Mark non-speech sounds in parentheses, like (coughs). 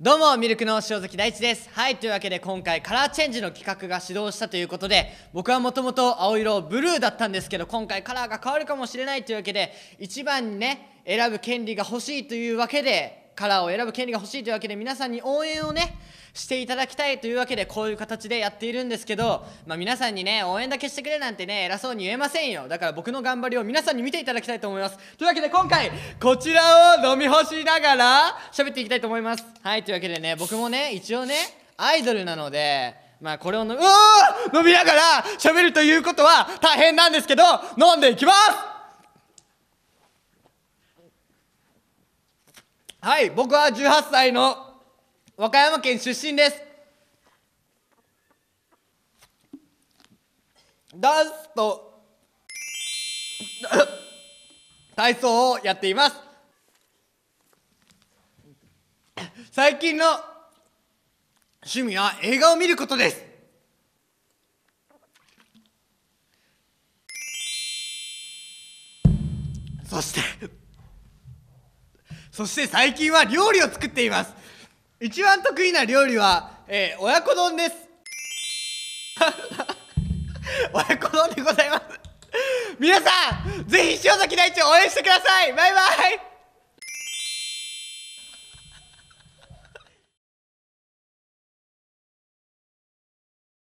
どうも、ミルクの塩崎大地です。はい、というわけで今回カラーチェンジの企画が始動したということで、僕はもともと青色ブルーだったんですけど、今回カラーが変わるかもしれないというわけで、一番にね、選ぶ権利が欲しいというわけで、カラーを選ぶ権利が欲しいというわけで皆さんに応援をねしていただきたいというわけでこういう形でやっているんですけど、まあ、皆さんにね応援だけしてくれなんてね偉そうに言えませんよだから僕の頑張りを皆さんに見ていただきたいと思いますというわけで今回こちらを飲み干しながら喋っていきたいと思いますはいというわけでね僕もね一応ねアイドルなのでまあこれを飲みうお飲みながら喋るということは大変なんですけど飲んでいきますはい僕は18歳の和歌山県出身ですダンスと (coughs) 体操をやっています最近の趣味は映画を見ることですそしてそして最近は料理を作っています一番得意な料理は、えー、親子丼です (laughs) 親子丼でございます皆さんぜひ塩崎大地を応援してくださいバイバイ